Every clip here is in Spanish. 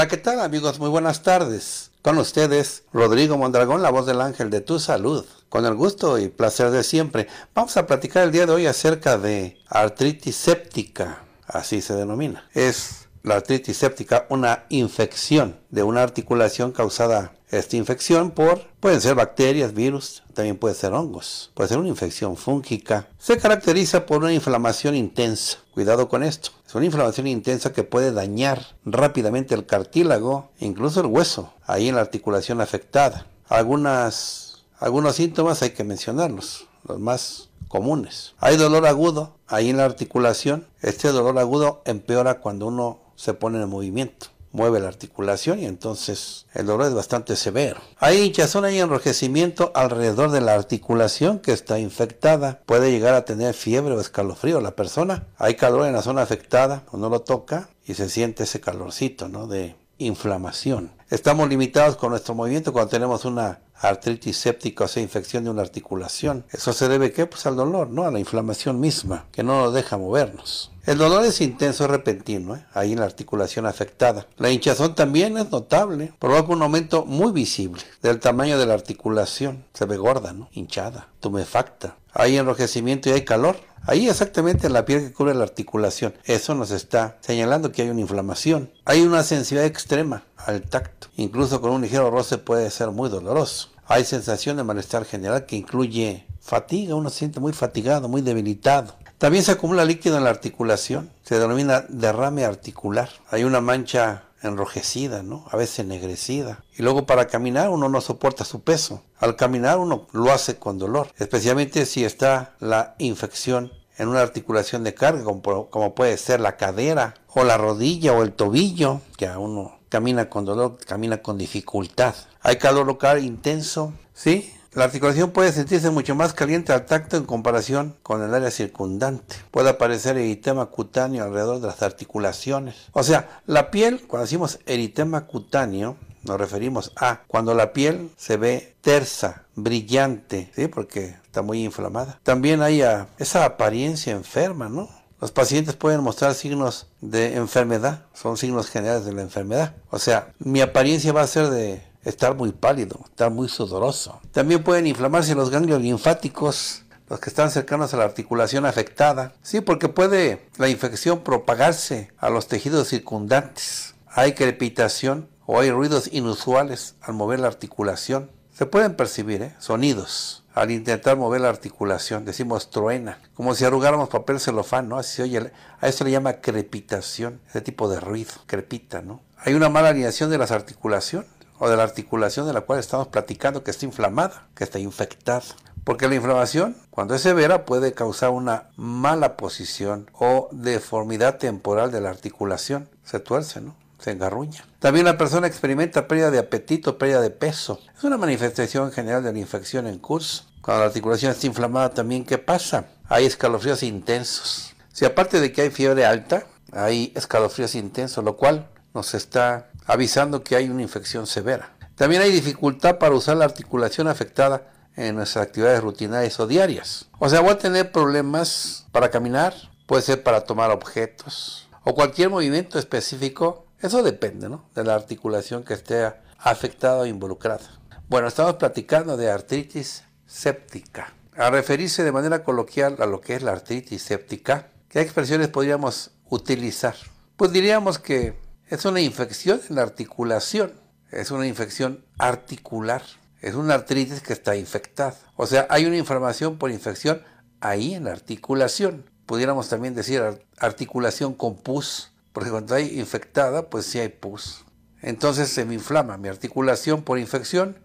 Hola, ¿qué tal amigos? Muy buenas tardes. Con ustedes, Rodrigo Mondragón, la voz del ángel de tu salud. Con el gusto y placer de siempre, vamos a platicar el día de hoy acerca de artritis séptica, así se denomina. Es la artritis séptica una infección de una articulación causada esta infección por, pueden ser bacterias, virus, también puede ser hongos, puede ser una infección fúngica. Se caracteriza por una inflamación intensa. Cuidado con esto. Es una inflamación intensa que puede dañar rápidamente el cartílago e incluso el hueso, ahí en la articulación afectada. Algunas, algunos síntomas hay que mencionarlos, los más comunes. Hay dolor agudo ahí en la articulación. Este dolor agudo empeora cuando uno se pone en movimiento mueve la articulación y entonces el dolor es bastante severo. Hay hinchazón y enrojecimiento alrededor de la articulación que está infectada. Puede llegar a tener fiebre o escalofrío la persona. Hay calor en la zona afectada, uno lo toca y se siente ese calorcito, ¿no? De inflamación. Estamos limitados con nuestro movimiento cuando tenemos una artritis séptica, o sea, infección de una articulación. Eso se debe ¿qué? Pues al dolor, ¿no? A la inflamación misma, que no nos deja movernos. El dolor es intenso, repentino, ¿eh? ahí en la articulación afectada. La hinchazón también es notable, provoca un aumento muy visible del tamaño de la articulación. Se ve gorda, ¿no? Hinchada, tumefacta hay enrojecimiento y hay calor. Ahí exactamente en la piel que cubre la articulación. Eso nos está señalando que hay una inflamación. Hay una sensibilidad extrema al tacto. Incluso con un ligero roce puede ser muy doloroso. Hay sensación de malestar general que incluye fatiga. Uno se siente muy fatigado, muy debilitado. También se acumula líquido en la articulación. Se denomina derrame articular. Hay una mancha enrojecida, ¿no? a veces ennegrecida. Y luego para caminar uno no soporta su peso. Al caminar uno lo hace con dolor, especialmente si está la infección en una articulación de carga, como, como puede ser la cadera o la rodilla o el tobillo, que a uno camina con dolor, camina con dificultad. Hay calor local intenso, ¿sí? La articulación puede sentirse mucho más caliente al tacto en comparación con el área circundante. Puede aparecer eritema cutáneo alrededor de las articulaciones. O sea, la piel, cuando decimos eritema cutáneo, nos referimos a cuando la piel se ve tersa, brillante, ¿sí? porque está muy inflamada. También hay esa apariencia enferma, ¿no? Los pacientes pueden mostrar signos de enfermedad, son signos generales de la enfermedad. O sea, mi apariencia va a ser de estar muy pálido, estar muy sudoroso. También pueden inflamarse los ganglios linfáticos, los que están cercanos a la articulación afectada. Sí, porque puede la infección propagarse a los tejidos circundantes. Hay crepitación o hay ruidos inusuales al mover la articulación. Se pueden percibir ¿eh? sonidos al intentar mover la articulación. Decimos truena, como si arrugáramos papel celofán, ¿no? Así se oye. A eso le llama crepitación, ese tipo de ruido, crepita, ¿no? Hay una mala alineación de las articulaciones o de la articulación de la cual estamos platicando que está inflamada, que está infectada. Porque la inflamación, cuando es severa, puede causar una mala posición o deformidad temporal de la articulación. Se tuerce, ¿no? Se engarruña. También la persona experimenta pérdida de apetito, pérdida de peso. Es una manifestación general de la infección en curso. Cuando la articulación está inflamada también, ¿qué pasa? Hay escalofríos intensos. Si aparte de que hay fiebre alta, hay escalofríos intensos, lo cual nos está avisando que hay una infección severa. También hay dificultad para usar la articulación afectada en nuestras actividades rutinarias o diarias. O sea, voy a tener problemas para caminar, puede ser para tomar objetos o cualquier movimiento específico. Eso depende ¿no? de la articulación que esté afectada o involucrada. Bueno, estamos platicando de artritis séptica. ...a referirse de manera coloquial a lo que es la artritis séptica, ¿qué expresiones podríamos utilizar? Pues diríamos que es una infección en la articulación, es una infección articular, es una artritis que está infectada. O sea, hay una inflamación por infección ahí en la articulación. Pudiéramos también decir articulación con pus, porque cuando hay infectada, pues sí hay pus. Entonces se me inflama mi articulación por infección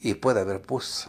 y puede haber pus.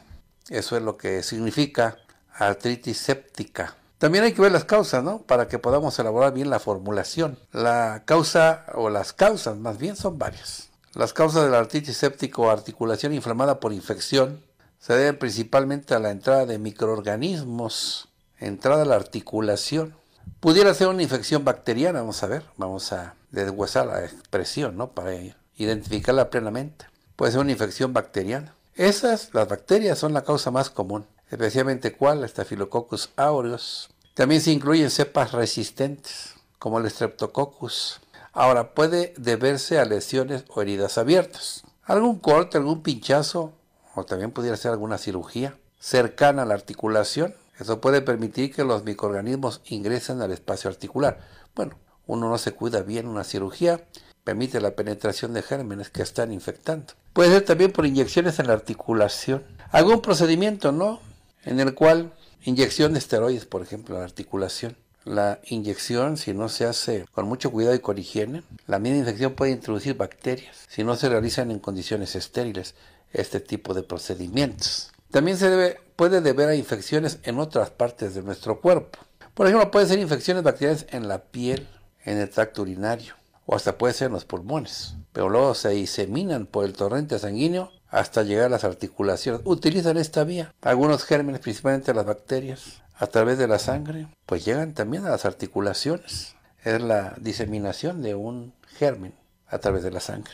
Eso es lo que significa artritis séptica. También hay que ver las causas, ¿no? Para que podamos elaborar bien la formulación. La causa o las causas más bien son varias. Las causas del la artritis séptico o articulación inflamada por infección se deben principalmente a la entrada de microorganismos, entrada a la articulación. Pudiera ser una infección bacteriana, vamos a ver, vamos a deshuesar la expresión, ¿no? Para identificarla plenamente. Puede ser una infección bacteriana. Esas, las bacterias, son la causa más común especialmente cuál, Staphylococcus aureus. También se incluyen cepas resistentes, como el Streptococcus. Ahora, puede deberse a lesiones o heridas abiertas. Algún corte, algún pinchazo, o también pudiera ser alguna cirugía cercana a la articulación. Eso puede permitir que los microorganismos ingresen al espacio articular. Bueno, uno no se cuida bien una cirugía, permite la penetración de gérmenes que están infectando. Puede ser también por inyecciones en la articulación. Algún procedimiento, ¿no? en el cual inyección de esteroides, por ejemplo, en la articulación. La inyección, si no se hace con mucho cuidado y con higiene, la misma infección puede introducir bacterias si no se realizan en condiciones estériles este tipo de procedimientos. También se puede deber a infecciones en otras partes de nuestro cuerpo. Por ejemplo, pueden ser infecciones bacterias en la piel, en el tracto urinario o hasta puede ser en los pulmones. Pero luego se diseminan por el torrente sanguíneo hasta llegar a las articulaciones. Utilizan esta vía. Algunos gérmenes, principalmente las bacterias, a través de la sangre, pues llegan también a las articulaciones. Es la diseminación de un germen a través de la sangre.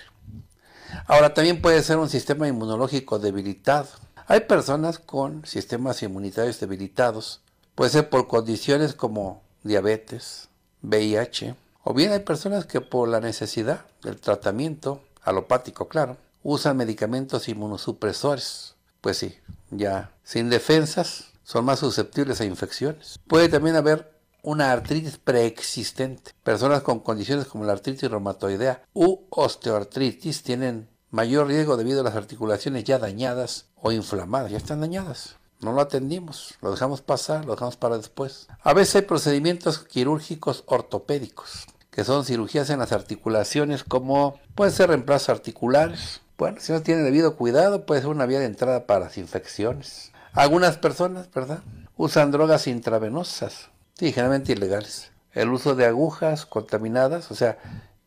Ahora también puede ser un sistema inmunológico debilitado. Hay personas con sistemas inmunitarios debilitados. Puede ser por condiciones como diabetes, VIH, o bien hay personas que por la necesidad del tratamiento alopático, claro, usan medicamentos inmunosupresores. Pues sí, ya sin defensas son más susceptibles a infecciones. Puede también haber una artritis preexistente. Personas con condiciones como la artritis reumatoidea u osteoartritis tienen mayor riesgo debido a las articulaciones ya dañadas o inflamadas, ya están dañadas. No lo atendimos, lo dejamos pasar, lo dejamos para después. A veces hay procedimientos quirúrgicos ortopédicos, que son cirugías en las articulaciones como pueden ser reemplazos articulares, bueno, si no tiene debido cuidado, puede ser una vía de entrada para las infecciones. Algunas personas, ¿verdad? Usan drogas intravenosas, sí, generalmente ilegales. El uso de agujas contaminadas, o sea,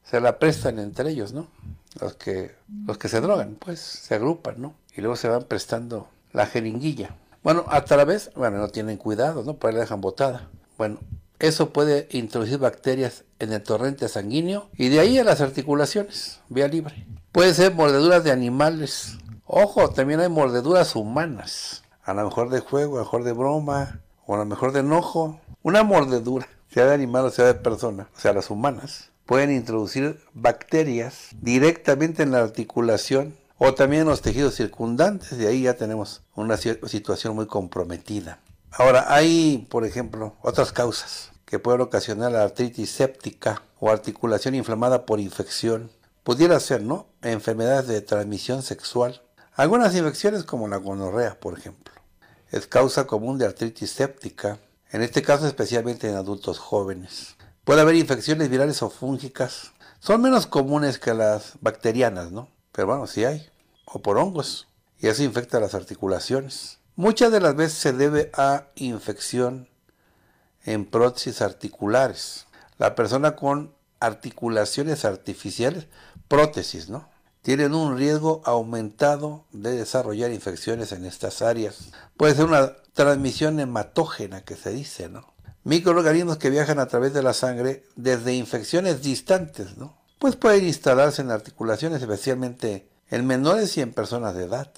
se la prestan entre ellos, ¿no? Los que, los que se drogan, pues, se agrupan, ¿no? Y luego se van prestando la jeringuilla. Bueno, a través, bueno, no tienen cuidado, ¿no? Pues la dejan botada. Bueno, eso puede introducir bacterias en el torrente sanguíneo y de ahí a las articulaciones, vía libre. Puede ser mordeduras de animales. Ojo, también hay mordeduras humanas. A lo mejor de juego, a lo mejor de broma, o a lo mejor de enojo. Una mordedura, sea de animal o sea de persona, o sea, las humanas, pueden introducir bacterias directamente en la articulación o también en los tejidos circundantes. De ahí ya tenemos una situación muy comprometida. Ahora, hay, por ejemplo, otras causas que pueden ocasionar la artritis séptica o articulación inflamada por infección. Pudiera ser, ¿no? Enfermedades de transmisión sexual. Algunas infecciones como la gonorrea, por ejemplo. Es causa común de artritis séptica, en este caso especialmente en adultos jóvenes. Puede haber infecciones virales o fúngicas. Son menos comunes que las bacterianas, ¿no? Pero bueno, sí hay. O por hongos. Y eso infecta las articulaciones. Muchas de las veces se debe a infección en prótesis articulares. La persona con articulaciones artificiales, prótesis, ¿no? Tienen un riesgo aumentado de desarrollar infecciones en estas áreas. Puede ser una transmisión hematógena que se dice, ¿no? Microorganismos que viajan a través de la sangre desde infecciones distantes, ¿no? Pues pueden instalarse en articulaciones, especialmente en menores y en personas de edad.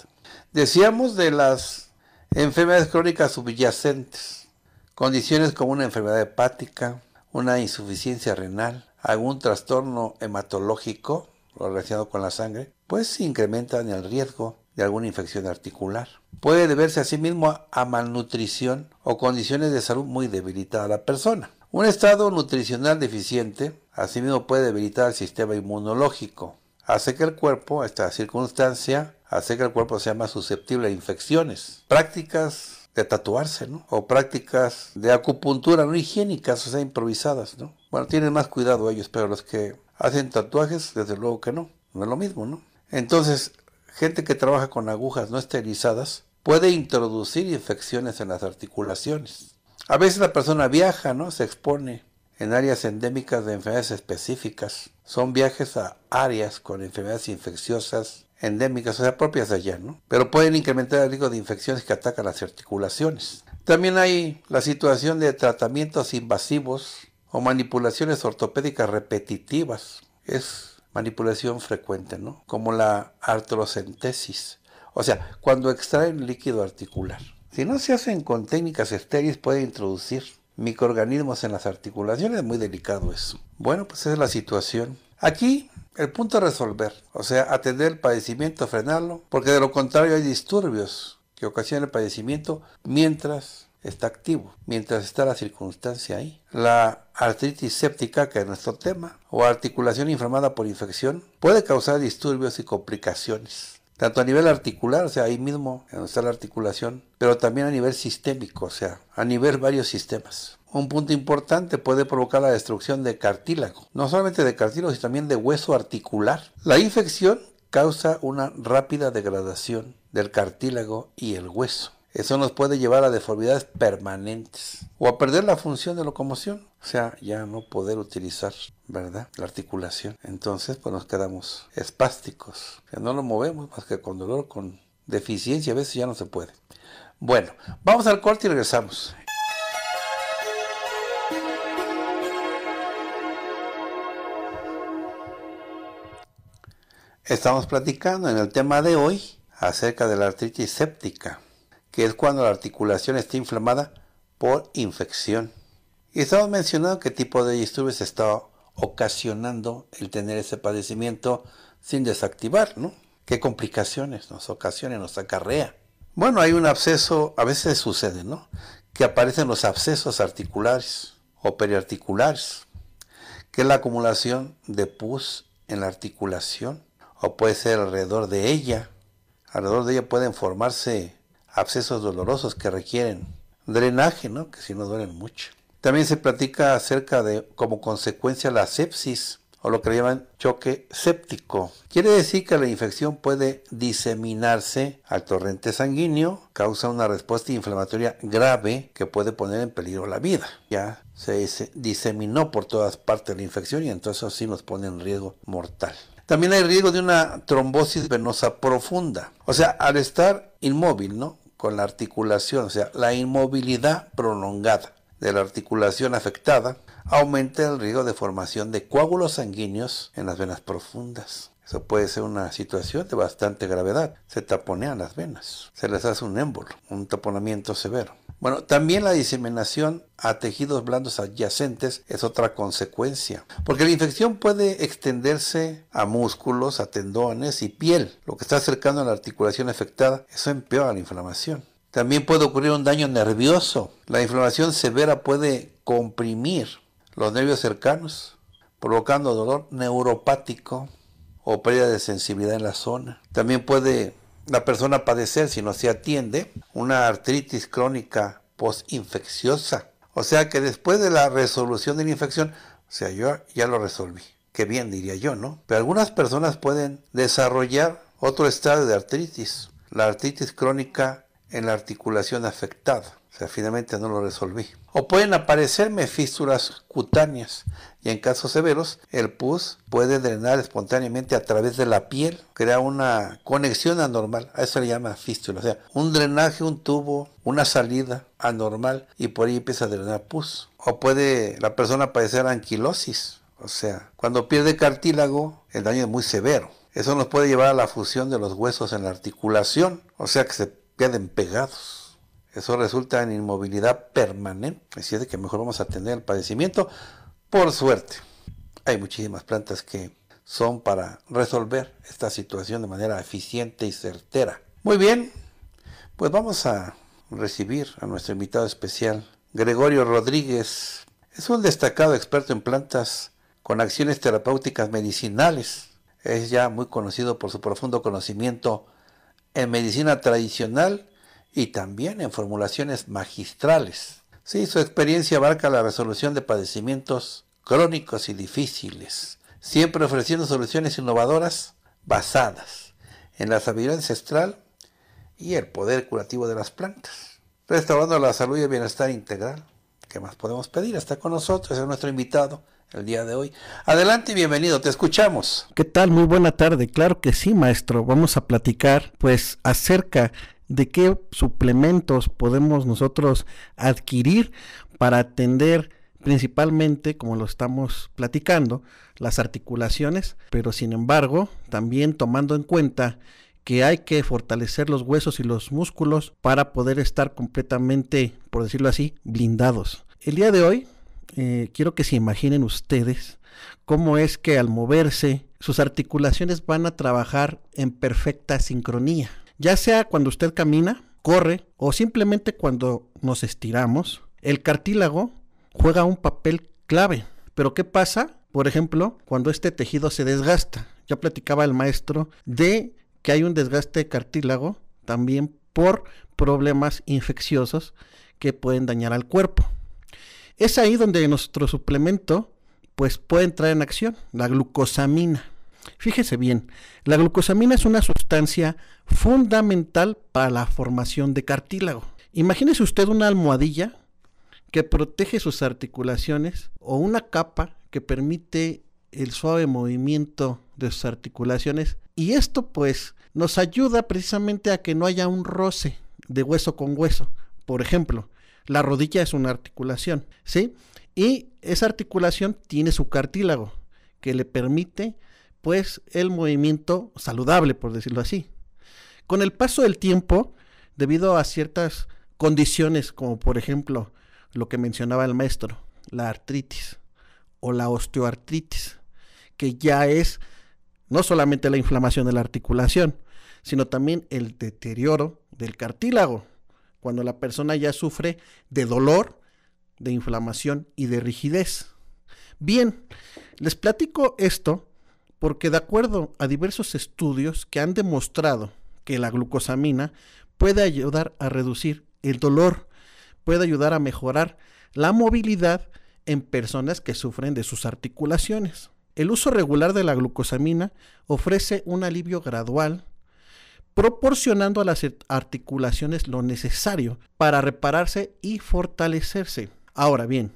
Decíamos de las Enfermedades crónicas subyacentes. Condiciones como una enfermedad hepática, una insuficiencia renal, algún trastorno hematológico relacionado con la sangre, pues incrementan el riesgo de alguna infección articular. Puede deberse asimismo a malnutrición o condiciones de salud muy debilitada a la persona. Un estado nutricional deficiente asimismo puede debilitar el sistema inmunológico, hace que el cuerpo esta circunstancia Hace que el cuerpo sea más susceptible a infecciones. Prácticas de tatuarse, ¿no? O prácticas de acupuntura no higiénicas, o sea, improvisadas, ¿no? Bueno, tienen más cuidado ellos, pero los que hacen tatuajes, desde luego que no, no es lo mismo, ¿no? Entonces, gente que trabaja con agujas no esterilizadas puede introducir infecciones en las articulaciones. A veces la persona viaja, ¿no? Se expone en áreas endémicas de enfermedades específicas. Son viajes a áreas con enfermedades infecciosas endémicas, o sea, propias de allá, ¿no? Pero pueden incrementar el riesgo de infecciones que atacan las articulaciones. También hay la situación de tratamientos invasivos o manipulaciones ortopédicas repetitivas. Es manipulación frecuente, ¿no? Como la artrocentesis. O sea, cuando extraen líquido articular. Si no se hacen con técnicas estériles, pueden introducir microorganismos en las articulaciones. Muy delicado eso. Bueno, pues esa es la situación. Aquí el punto es resolver, o sea, atender el padecimiento, frenarlo, porque de lo contrario hay disturbios que ocasionan el padecimiento mientras está activo, mientras está la circunstancia ahí. La artritis séptica, que es nuestro tema, o articulación inflamada por infección, puede causar disturbios y complicaciones, tanto a nivel articular, o sea, ahí mismo, en donde está la articulación, pero también a nivel sistémico, o sea, a nivel varios sistemas un punto importante, puede provocar la destrucción de cartílago, no solamente de cartílago, sino también de hueso articular. La infección causa una rápida degradación del cartílago y el hueso. Eso nos puede llevar a deformidades permanentes o a perder la función de locomoción, o sea, ya no poder utilizar, ¿verdad? La articulación. Entonces, pues nos quedamos espásticos, o no lo movemos más que con dolor, con deficiencia, a veces ya no se puede. Bueno, vamos al corte y regresamos. Estamos platicando en el tema de hoy acerca de la artritis séptica, que es cuando la articulación está inflamada por infección. Y estamos mencionando qué tipo de disturbios está ocasionando el tener ese padecimiento sin desactivar, ¿no? ¿Qué complicaciones nos ocasiona, nos acarrea? Bueno, hay un absceso, a veces sucede, ¿no? Que aparecen los abscesos articulares o periarticulares, que es la acumulación de pus en la articulación o puede ser alrededor de ella. Alrededor de ella pueden formarse abscesos dolorosos que requieren drenaje, ¿no? que si no duelen mucho. También se platica acerca de como consecuencia la sepsis o lo que le llaman choque séptico. Quiere decir que la infección puede diseminarse al torrente sanguíneo, causa una respuesta inflamatoria grave que puede poner en peligro la vida. Ya se diseminó por todas partes la infección y entonces así nos pone en riesgo mortal. También hay riesgo de una trombosis venosa profunda. O sea, al estar inmóvil, ¿no? Con la articulación, o sea, la inmovilidad prolongada de la articulación afectada aumenta el riesgo de formación de coágulos sanguíneos en las venas profundas. Eso puede ser una situación de bastante gravedad. Se taponean las venas, se les hace un émbolo, un taponamiento severo. Bueno, también la diseminación a tejidos blandos adyacentes es otra consecuencia, porque la infección puede extenderse a músculos, a tendones y piel, lo que está acercando a la articulación afectada, eso empeora la inflamación. También puede ocurrir un daño nervioso. La inflamación severa puede comprimir los nervios cercanos, provocando dolor neuropático o pérdida de sensibilidad en la zona. También puede la persona padecer, si no se atiende, una artritis crónica postinfecciosa. O sea que después de la resolución de la infección, o sea, yo ya lo resolví. Qué bien, diría yo, ¿no? Pero algunas personas pueden desarrollar otro estado de artritis, la artritis crónica en la articulación afectada. O sea, finalmente no lo resolví. O pueden aparecerme fístulas cutáneas y en casos severos el pus puede drenar espontáneamente a través de la piel, crea una conexión anormal, a eso le llama fístula, o sea, un drenaje, un tubo, una salida anormal y por ahí empieza a drenar pus. O puede la persona padecer anquilosis, o sea, cuando pierde cartílago el daño es muy severo. Eso nos puede llevar a la fusión de los huesos en la articulación, o sea que se queden pegados eso resulta en inmovilidad permanente, así es de que mejor vamos a atender el padecimiento. Por suerte, hay muchísimas plantas que son para resolver esta situación de manera eficiente y certera. Muy bien, pues vamos a recibir a nuestro invitado especial, Gregorio Rodríguez. Es un destacado experto en plantas con acciones terapéuticas medicinales. Es ya muy conocido por su profundo conocimiento en medicina tradicional y también en formulaciones magistrales. Sí, su experiencia abarca la resolución de padecimientos crónicos y difíciles, siempre ofreciendo soluciones innovadoras basadas en la sabiduría ancestral y el poder curativo de las plantas, restaurando la salud y el bienestar integral. ¿Qué más podemos pedir? Está con nosotros, es nuestro invitado el día de hoy. Adelante y bienvenido, te escuchamos. ¿Qué tal? Muy buena tarde. Claro que sí, maestro. Vamos a platicar pues acerca de qué suplementos podemos nosotros adquirir para atender principalmente, como lo estamos platicando, las articulaciones, pero sin embargo, también tomando en cuenta que hay que fortalecer los huesos y los músculos para poder estar completamente, por decirlo así, blindados. El día de hoy eh, quiero que se imaginen ustedes cómo es que al moverse sus articulaciones van a trabajar en perfecta sincronía. Ya sea cuando usted camina, corre o simplemente cuando nos estiramos, el cartílago juega un papel clave. Pero ¿qué pasa, por ejemplo, cuando este tejido se desgasta? Ya platicaba el maestro de que hay un desgaste de cartílago también por problemas infecciosos que pueden dañar al cuerpo. Es ahí donde nuestro suplemento pues puede entrar en acción, la glucosamina. Fíjese bien, la glucosamina es una sustancia fundamental para la formación de cartílago. Imagínese usted una almohadilla que protege sus articulaciones o una capa que permite el suave movimiento de sus articulaciones y esto pues nos ayuda precisamente a que no haya un roce de hueso con hueso. Por ejemplo, la rodilla es una articulación, ¿sí? Y esa articulación tiene su cartílago que le permite pues el movimiento saludable, por decirlo así. Con el paso del tiempo, debido a ciertas condiciones, como por ejemplo lo que mencionaba el maestro, la artritis o la osteoartritis, que ya es no solamente la inflamación de la articulación, sino también el deterioro del cartílago, cuando la persona ya sufre de dolor, de inflamación y de rigidez. Bien, les platico esto porque de acuerdo a diversos estudios que han demostrado que la glucosamina puede ayudar a reducir el dolor, puede ayudar a mejorar la movilidad en personas que sufren de sus articulaciones. El uso regular de la glucosamina ofrece un alivio gradual, proporcionando a las articulaciones lo necesario para repararse y fortalecerse. Ahora bien,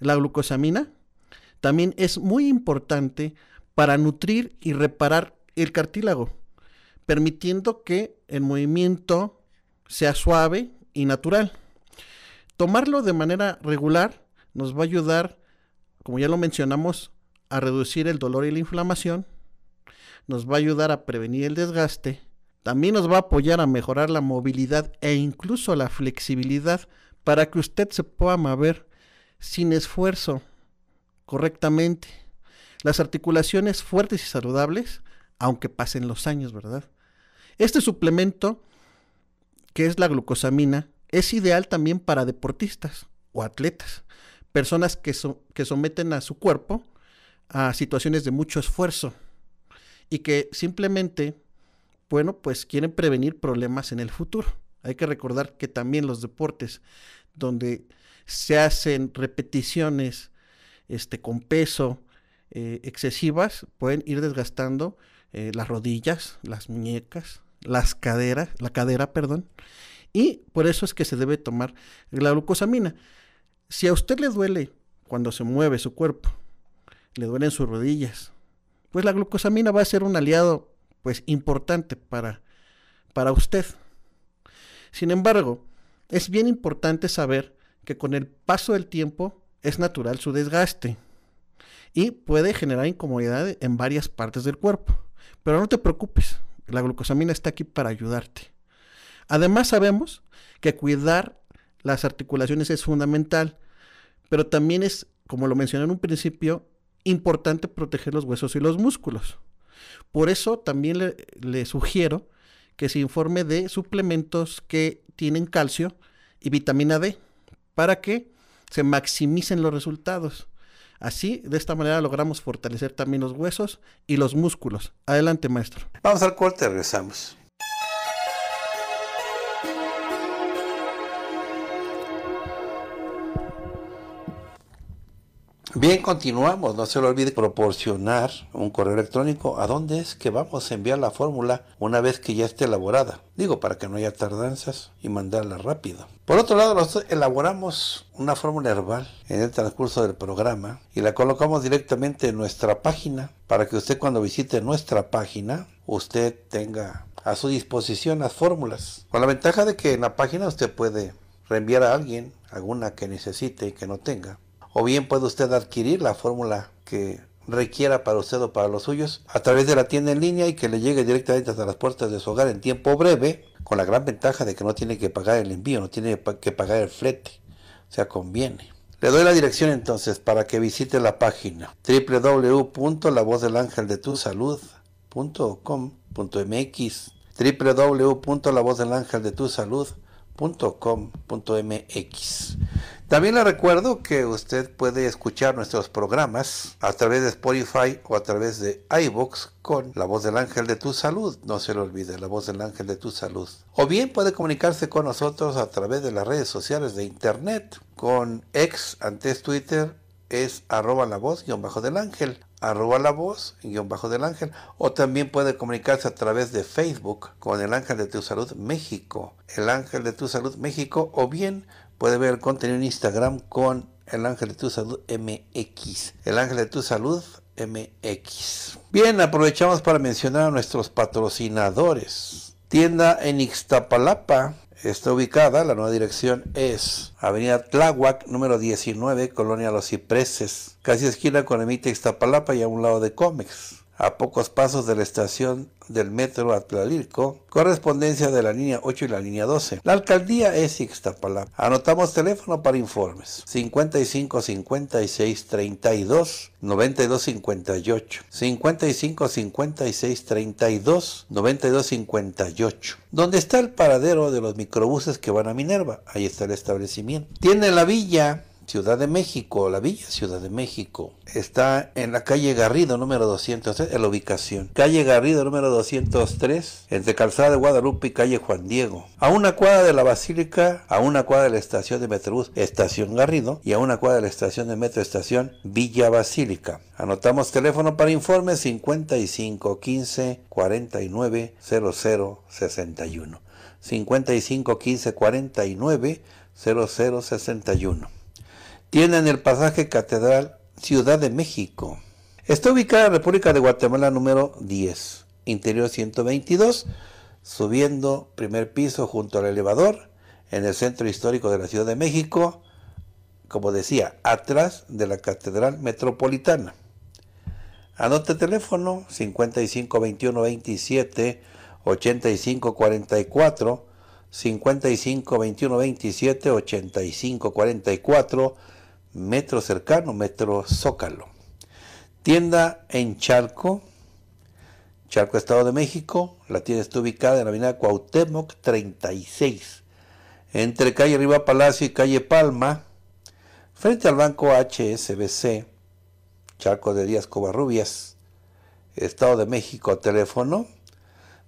la glucosamina también es muy importante para nutrir y reparar el cartílago, permitiendo que el movimiento sea suave y natural. Tomarlo de manera regular nos va a ayudar, como ya lo mencionamos, a reducir el dolor y la inflamación, nos va a ayudar a prevenir el desgaste, también nos va a apoyar a mejorar la movilidad e incluso la flexibilidad para que usted se pueda mover sin esfuerzo correctamente. Las articulaciones fuertes y saludables, aunque pasen los años, ¿verdad? Este suplemento, que es la glucosamina, es ideal también para deportistas o atletas, personas que, que someten a su cuerpo a situaciones de mucho esfuerzo y que simplemente, bueno, pues quieren prevenir problemas en el futuro. Hay que recordar que también los deportes donde se hacen repeticiones este, con peso, eh, excesivas pueden ir desgastando eh, las rodillas, las muñecas, las caderas, la cadera, perdón. Y por eso es que se debe tomar la glucosamina. Si a usted le duele cuando se mueve su cuerpo, le duelen sus rodillas, pues la glucosamina va a ser un aliado pues importante para, para usted. Sin embargo, es bien importante saber que con el paso del tiempo es natural su desgaste y puede generar incomodidad en varias partes del cuerpo. Pero no te preocupes, la glucosamina está aquí para ayudarte. Además sabemos que cuidar las articulaciones es fundamental, pero también es, como lo mencioné en un principio, importante proteger los huesos y los músculos. Por eso también le, le sugiero que se informe de suplementos que tienen calcio y vitamina D para que se maximicen los resultados. Así, de esta manera logramos fortalecer también los huesos y los músculos. Adelante, maestro. Vamos al corte, regresamos. Bien, continuamos. No se le olvide proporcionar un correo electrónico a dónde es que vamos a enviar la fórmula una vez que ya esté elaborada. Digo, para que no haya tardanzas y mandarla rápido. Por otro lado, nosotros elaboramos una fórmula herbal en el transcurso del programa y la colocamos directamente en nuestra página para que usted cuando visite nuestra página, usted tenga a su disposición las fórmulas. Con la ventaja de que en la página usted puede reenviar a alguien alguna que necesite y que no tenga o bien puede usted adquirir la fórmula que requiera para usted o para los suyos a través de la tienda en línea y que le llegue directamente hasta las puertas de su hogar en tiempo breve, con la gran ventaja de que no tiene que pagar el envío, no tiene que pagar el flete, o sea, conviene. Le doy la dirección entonces para que visite la página www.lavozdelangeldetusalud.com.mx salud com.mx También le recuerdo que usted puede escuchar nuestros programas a través de Spotify o a través de iVoox con La Voz del Ángel de tu Salud. No se lo olvide, La Voz del Ángel de tu Salud. O bien puede comunicarse con nosotros a través de las redes sociales de Internet con ex antes Twitter es arroba la voz guión bajo del ángel arroba la voz, guión bajo del ángel, o también puede comunicarse a través de Facebook con el ángel de tu salud México, el ángel de tu salud México, o bien puede ver el contenido en Instagram con el ángel de tu salud MX, el ángel de tu salud MX. Bien, aprovechamos para mencionar a nuestros patrocinadores. Tienda en Ixtapalapa, Está ubicada, la nueva dirección es Avenida Tláhuac, número 19, Colonia Los Cipreses, casi esquina con Emite Iztapalapa y a un lado de Cómex a pocos pasos de la estación del metro Atlalilco, correspondencia de la línea 8 y la línea 12. La alcaldía es Ixtapalapa. Anotamos teléfono para informes 55 56 32 92 58 55 56 32 92 58 donde está el paradero de los microbuses que van a Minerva. Ahí está el establecimiento. Tiene la villa Ciudad de México, la Villa Ciudad de México. Está en la calle Garrido número 203, en la ubicación. Calle Garrido número 203, entre Calzada de Guadalupe y calle Juan Diego. A una cuadra de la Basílica, a una cuadra de la estación de Metrobús, Estación Garrido, y a una cuadra de la estación de Metro Estación Villa Basílica. Anotamos teléfono para informes 55 15 49 00 61. 49 0061. Tienen en el pasaje Catedral Ciudad de México. Está ubicada en República de Guatemala número 10, interior 122, subiendo primer piso junto al elevador, en el centro histórico de la Ciudad de México, como decía, atrás de la Catedral Metropolitana. Anote teléfono 55 21 27 85 metro cercano, metro Zócalo. Tienda en Charco, Charco Estado de México. La tienda está ubicada en la avenida Cuauhtémoc 36, entre calle Riva Palacio y calle Palma, frente al banco HSBC, Charco de Díaz Covarrubias, Estado de México. Teléfono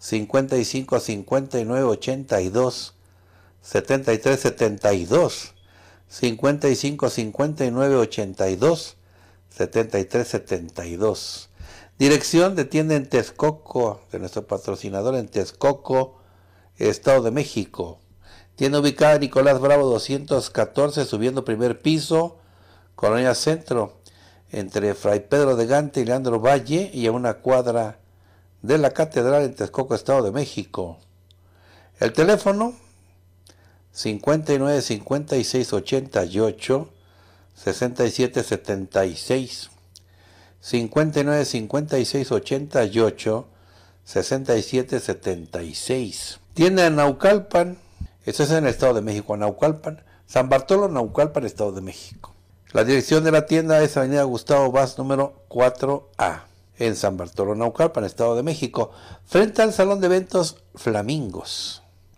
55 59 82 73 72 55 59 82 73 72. Dirección de tienda en Texcoco, de nuestro patrocinador en Texcoco, Estado de México. Tienda ubicada Nicolás Bravo 214, subiendo primer piso, Colonia Centro, entre Fray Pedro de Gante y Leandro Valle, y a una cuadra de la Catedral en Texcoco, Estado de México. El teléfono 59 56 88 67 76 59 56 88 67 76 tienda en Naucalpan esto es en el Estado de México Naucalpan San Bartolo Naucalpan Estado de México la dirección de la tienda es Avenida Gustavo Vaz número 4A en San Bartolo Naucalpan Estado de México frente al Salón de Eventos Flamingos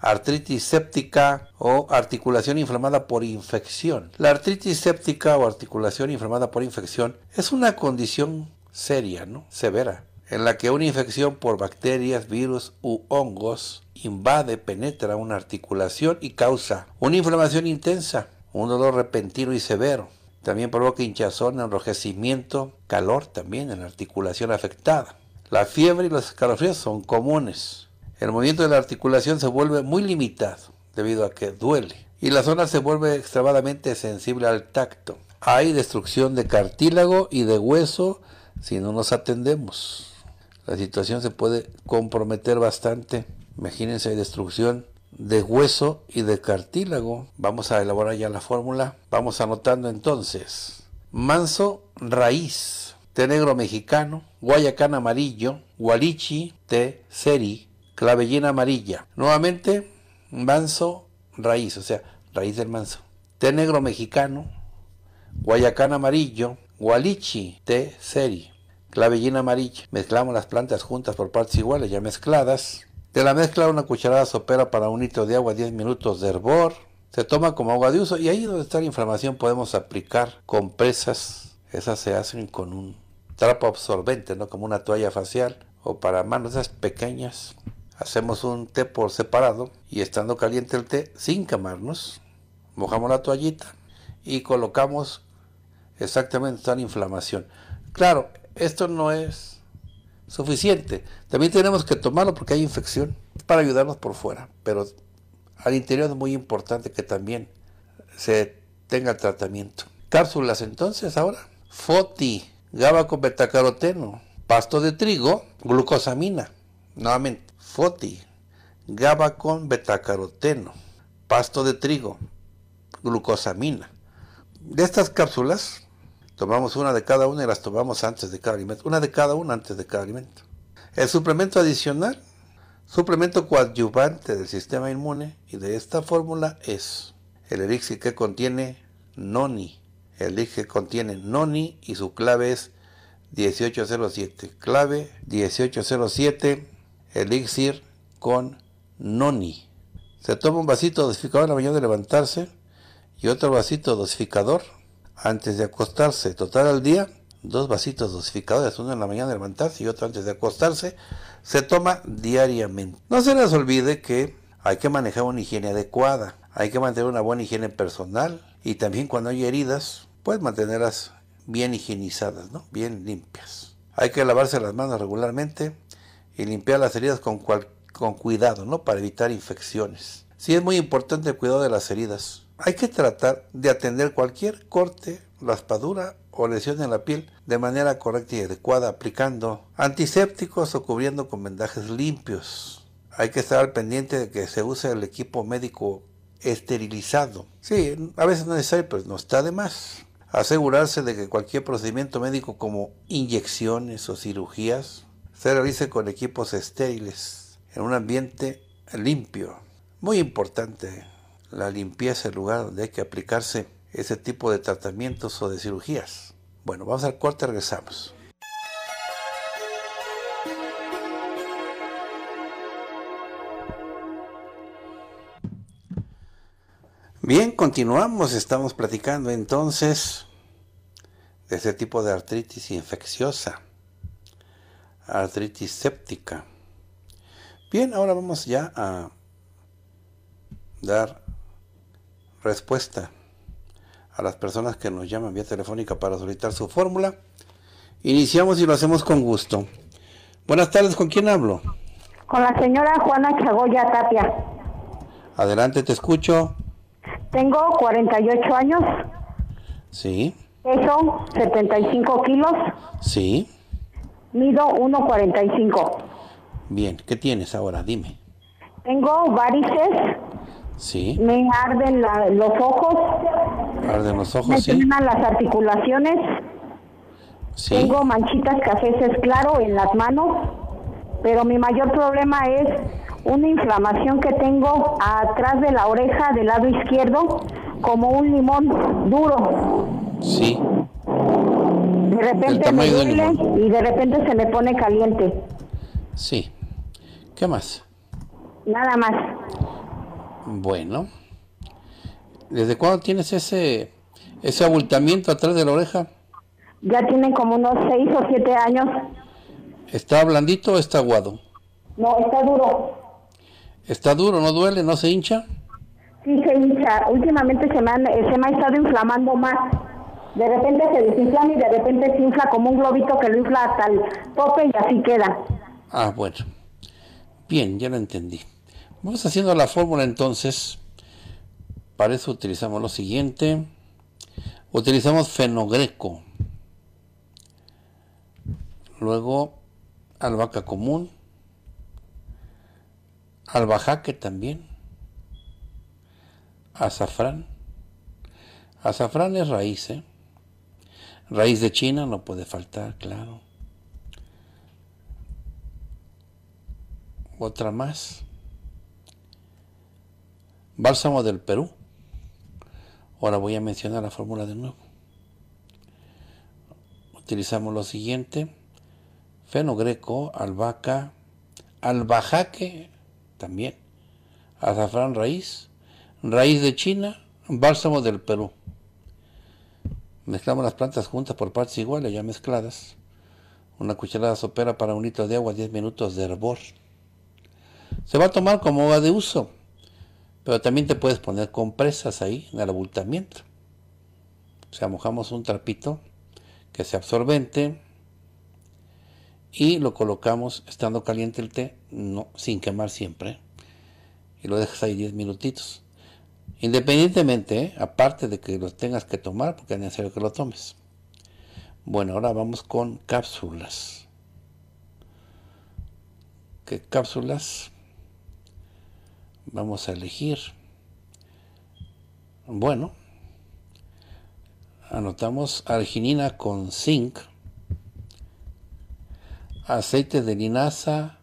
artritis séptica o articulación inflamada por infección. La artritis séptica o articulación inflamada por infección es una condición seria, ¿no? Severa, en la que una infección por bacterias, virus u hongos invade, penetra una articulación y causa una inflamación intensa, un dolor repentino y severo. También provoca hinchazón, enrojecimiento, calor también en la articulación afectada. La fiebre y los escalofríos son comunes el movimiento de la articulación se vuelve muy limitado debido a que duele y la zona se vuelve extremadamente sensible al tacto. Hay destrucción de cartílago y de hueso si no nos atendemos. La situación se puede comprometer bastante. Imagínense, hay destrucción de hueso y de cartílago. Vamos a elaborar ya la fórmula. Vamos anotando entonces. Manso raíz, té negro mexicano, guayacán amarillo, gualichi, té seri, clavellina amarilla. Nuevamente, manso, raíz, o sea, raíz del manso. Té negro mexicano, guayacán amarillo, gualichi, té seri, clavellina amarilla. Mezclamos las plantas juntas por partes iguales, ya mezcladas. De la mezcla una cucharada sopera para un litro de agua, 10 minutos de hervor. Se toma como agua de uso y ahí donde está la inflamación podemos aplicar compresas. Esas se hacen con un trapo absorbente, ¿no? Como una toalla facial o para manos esas pequeñas hacemos un té por separado y estando caliente el té, sin quemarnos, mojamos la toallita y colocamos exactamente la inflamación. Claro, esto no es suficiente. También tenemos que tomarlo porque hay infección para ayudarnos por fuera, pero al interior es muy importante que también se tenga tratamiento. Cápsulas entonces ahora. Foti, GABA con betacaroteno, pasto de trigo, glucosamina. Nuevamente, foti, GABA con betacaroteno, pasto de trigo, glucosamina. De estas cápsulas, tomamos una de cada una y las tomamos antes de cada alimento. Una de cada una antes de cada alimento. El suplemento adicional, suplemento coadyuvante del sistema inmune y de esta fórmula es el elixir que contiene noni. El elixir que contiene noni y su clave es 1807. Clave 1807 elixir con noni. Se toma un vasito dosificador en la mañana de levantarse y otro vasito dosificador antes de acostarse. Total al día, dos vasitos dosificadores, uno en la mañana de levantarse y otro antes de acostarse, se toma diariamente. No se les olvide que hay que manejar una higiene adecuada, hay que mantener una buena higiene personal y también cuando hay heridas, pues mantenerlas bien higienizadas, ¿no? bien limpias. Hay que lavarse las manos regularmente, y limpiar las heridas con, con cuidado, ¿no? Para evitar infecciones. Sí es muy importante el cuidado de las heridas. Hay que tratar de atender cualquier corte, raspadura o lesión en la piel de manera correcta y adecuada, aplicando antisépticos o cubriendo con vendajes limpios. Hay que estar pendiente de que se use el equipo médico esterilizado. Sí, a veces no es necesario, pero no está de más. Asegurarse de que cualquier procedimiento médico como inyecciones o cirugías se realice con equipos estériles, en un ambiente limpio. Muy importante la limpieza del lugar donde hay que aplicarse ese tipo de tratamientos o de cirugías. Bueno, vamos al cuarto. regresamos. Bien, continuamos, estamos platicando entonces de ese tipo de artritis infecciosa artritis séptica. Bien, ahora vamos ya a dar respuesta a las personas que nos llaman vía telefónica para solicitar su fórmula. Iniciamos y lo hacemos con gusto. Buenas tardes, ¿con quién hablo? Con la señora Juana Chagoya Tapia. Adelante, te escucho. Tengo 48 años. Sí. Peso 75 kilos. Sí. Mido 1,45. Bien, ¿qué tienes ahora? Dime. Tengo varices. Sí. Me arden los ojos. Arden los ojos, me sí. las articulaciones. Sí. Tengo manchitas cafeces, claro, en las manos. Pero mi mayor problema es una inflamación que tengo atrás de la oreja del lado izquierdo, como un limón duro. Sí. De repente me duele y de repente se me pone caliente. Sí. ¿Qué más? Nada más. Bueno. ¿Desde cuándo tienes ese ese abultamiento atrás de la oreja? Ya tienen como unos 6 o 7 años. ¿Está blandito o está aguado? No, está duro. ¿Está duro? ¿No duele? ¿No se hincha? Sí, se hincha. Últimamente se me, se me ha estado inflamando más de repente se desinflan y de repente se infla como un globito que lo infla hasta el tope y así queda. Ah, bueno. Bien, ya lo entendí. Vamos haciendo la fórmula entonces. Para eso utilizamos lo siguiente. Utilizamos fenogreco. Luego albahaca común. Albajaque también. Azafrán. Azafrán es raíz, ¿eh? Raíz de China no puede faltar, claro. Otra más. Bálsamo del Perú. Ahora voy a mencionar la fórmula de nuevo. Utilizamos lo siguiente. Fenogreco, albahaca, albajaque también, azafrán raíz, raíz de China, bálsamo del Perú. Mezclamos las plantas juntas por partes iguales, ya mezcladas. Una cucharada sopera para un litro de agua, 10 minutos de hervor. Se va a tomar como agua de uso, pero también te puedes poner compresas ahí en el abultamiento. O sea, mojamos un trapito que sea absorbente y lo colocamos estando caliente el té, no, sin quemar siempre. Y lo dejas ahí 10 minutitos. Independientemente, aparte de que los tengas que tomar, porque es necesario que lo tomes. Bueno, ahora vamos con cápsulas. ¿Qué cápsulas vamos a elegir? Bueno, anotamos arginina con zinc, aceite de linaza,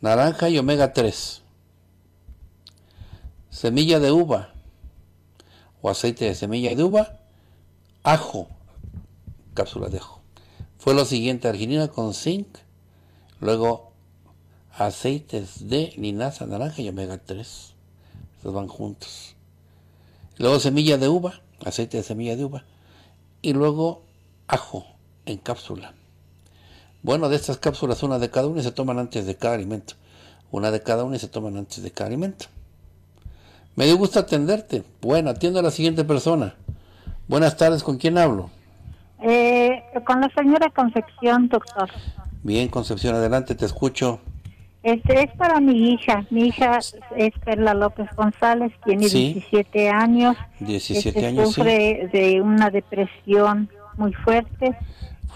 naranja y omega 3 semilla de uva o aceite de semilla de uva, ajo, cápsula de ajo. Fue lo siguiente, arginina con zinc, luego aceites de linaza, naranja y omega 3. Estos van juntos. Luego semilla de uva, aceite de semilla de uva. Y luego ajo en cápsula. Bueno, de estas cápsulas, una de cada una se toman antes de cada alimento. Una de cada una se toman antes de cada alimento. Me dio gusto atenderte. Bueno, atiendo a la siguiente persona. Buenas tardes, ¿con quién hablo? Eh, con la señora Concepción, doctor. Bien, Concepción, adelante, te escucho. Este es para mi hija. Mi hija es Perla López González, tiene 17 años. 17 este, años, Sufre de una depresión muy fuerte.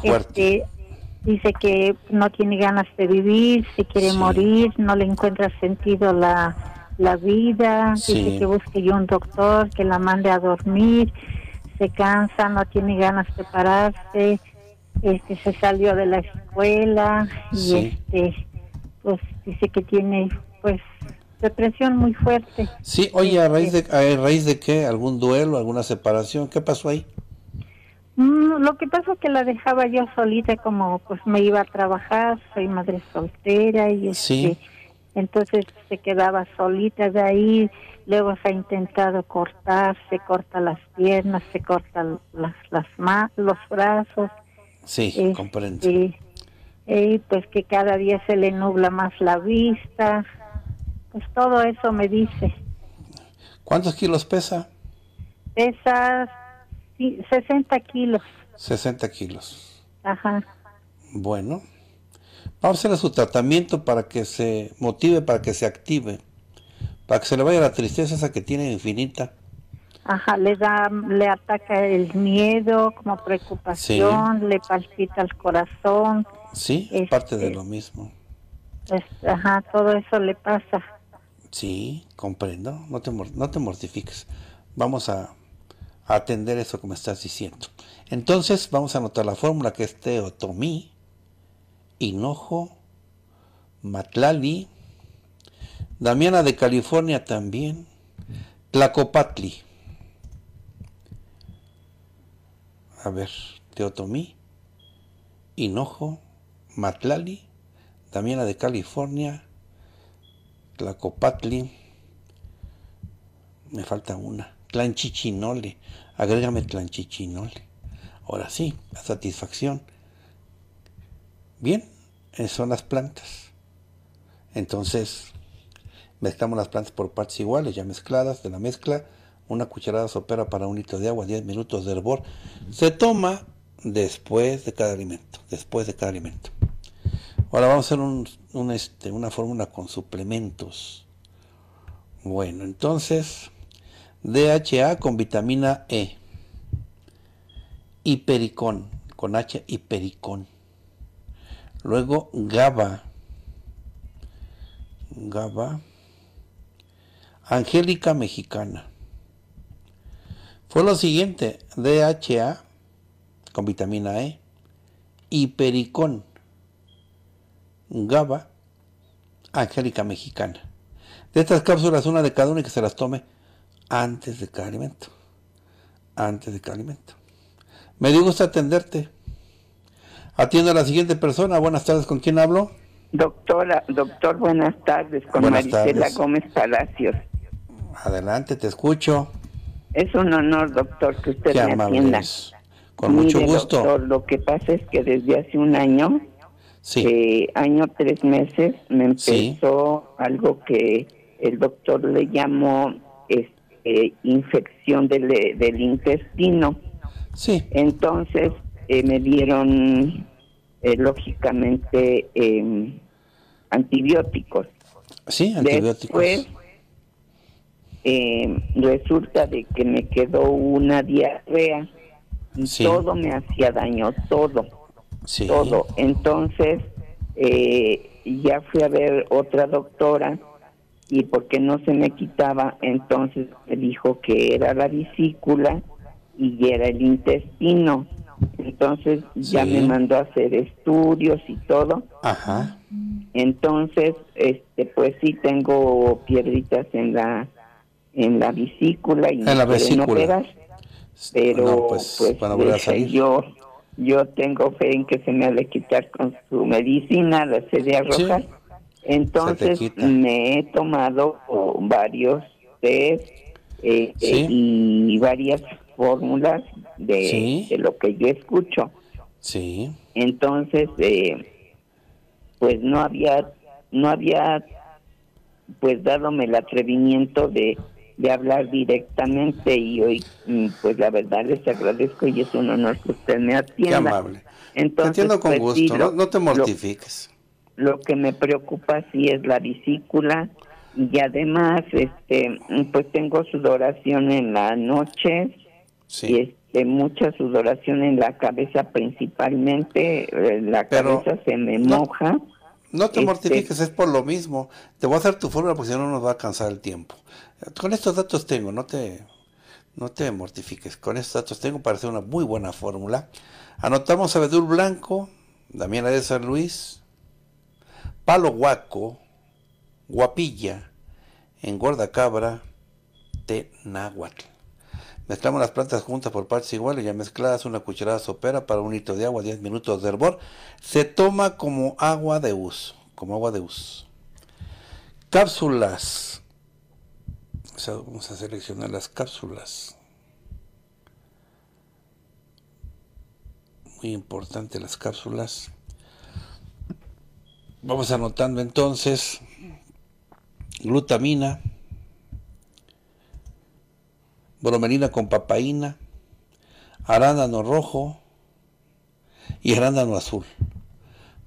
Fuerte. Este, dice que no tiene ganas de vivir, se quiere morir, no le encuentra sentido la la vida, dice que busque yo un doctor, que la mande a dormir, se cansa, no tiene ganas de pararse, este se salió de la escuela y este pues dice que tiene pues depresión muy fuerte. Sí, oye, a raíz de este, a raíz de qué, algún duelo, alguna separación, ¿qué pasó ahí? Mm, lo que pasó es que la dejaba yo solita, como pues me iba a trabajar, soy madre soltera y este, entonces se quedaba solita de ahí, luego se ha intentado cortar, se corta las piernas, se corta las, las los brazos. Sí, este, comprendo. Y, pues que cada día se le nubla más la vista, pues todo eso me dice. ¿Cuántos kilos pesa? Pesa 60 kilos. 60 kilos. Ajá. Bueno, hacerle su tratamiento para que se motive, para que se active, para que se le vaya la tristeza esa que tiene infinita. Ajá, le da, le ataca el miedo, como preocupación, le palpita el corazón. Sí, es este, parte de lo mismo. ajá, todo eso le pasa. Sí, comprendo, no te, no te mortifiques. Vamos a, atender eso como me estás diciendo. Entonces, vamos a anotar la fórmula que es teotomí, Hinojo, Matlali, Damiana de California también, Tlacopatli. A ver, Teotomi... Hinojo, Matlali, Damiana de California, Tlacopatli. Me falta una. Tlanchichinole... Agrégame Tlanchichinole... Ahora sí, la satisfacción. Bien, eh, son las plantas. Entonces, mezclamos las plantas por partes iguales, ya mezcladas de la mezcla. Una cucharada sopera para un litro de agua, 10 minutos de hervor. Se toma después de cada alimento, después de cada alimento. Ahora vamos a hacer este, una fórmula con suplementos. Bueno, entonces, DHA con vitamina E. Hipericón, con H hipericón. Luego Gaba. Gaba. Angélica Mexicana. Fue lo siguiente, DHA con vitamina E, hipericón, GABA, Angélica Mexicana. De estas cápsulas, una de cada una que se las tome antes de cada alimento. Antes de cada alimento. Me dio gusto atenderte. Atiendo a la siguiente persona. Buenas tardes, ¿con quién hablo? Doctora, doctor, buenas tardes, con Marisela Gómez Palacios. Adelante, te escucho. Es un honor, doctor, que usted me atienda. Con mucho gusto. Doctor, lo que pasa es que desde hace un año, sí. Eh, año tres meses, me empezó algo que el doctor le llamó este, infección del, del intestino. Sí. Entonces, eh, me dieron, eh, lógicamente, em, antibióticos. Sí, antibióticos. Después, em, resulta de que me quedó una diarrea todo me hacía daño, todo, todo. Entonces, eh, ya fui a ver otra doctora y porque no se me quitaba, entonces me dijo que era la vesícula y era el intestino. Entonces ya me mandó a hacer estudios y todo. Ajá. Entonces, este, pues sí tengo piedritas en la en la vesícula y en la vesícula. pero pues, pues este, yo yo tengo fe en que se me ha de quitar con su medicina la sede roja. Entonces me he tomado varios test eh, eh, y varias fórmulas de, lo que yo escucho. Sí. Entonces, eh, pues no había, no había, pues me el atrevimiento de, hablar directamente y hoy, mm, pues la verdad les agradezco y es un honor que usted me atienda. amable. con pues, gusto, no, te mortifiques. Lo, que me preocupa sí es la visícula y además, este, pues tengo sudoración en la noche. Sí. Este, este, mucha sudoración en la cabeza principalmente, eh, la cabeza se me moja. No te este, mortifiques, es por lo mismo. Te voy a hacer tu fórmula porque si no nos va a cansar el tiempo. Con estos datos tengo, no te, no te mortifiques. Con estos datos tengo para hacer una muy buena fórmula. Anotamos abedul blanco Blanco, Damiana de San Luis, Palo Guaco Guapilla, Engorda Cabra, Tenáhuatl. Mezclamos las plantas juntas por partes iguales, ya mezcladas, una cucharada sopera para un litro de agua, 10 minutos de hervor. Se toma como agua de uso, como agua de uso. Cápsulas. vamos a seleccionar las cápsulas. Muy importante las cápsulas. Vamos anotando entonces glutamina bromelina con papaína, arándano rojo y arándano azul.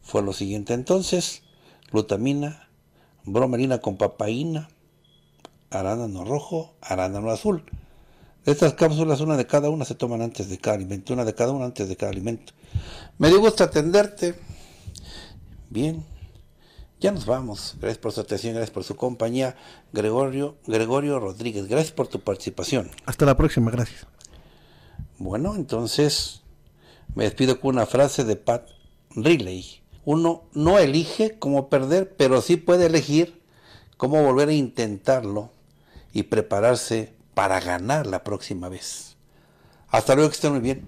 Fue lo siguiente entonces, glutamina, bromelina con papaína, arándano rojo, arándano azul. estas cápsulas, una de cada una se toman antes de cada alimento, una de cada una antes de cada alimento. Me dio gusto atenderte. Bien, ya nos vamos. Gracias por su atención, gracias por su compañía. Gregorio, Gregorio Rodríguez, gracias por tu participación. Hasta la próxima, gracias. Bueno, entonces me despido con una frase de Pat Riley. Uno no elige cómo perder, pero sí puede elegir cómo volver a intentarlo y prepararse para ganar la próxima vez. Hasta luego, que estén muy bien.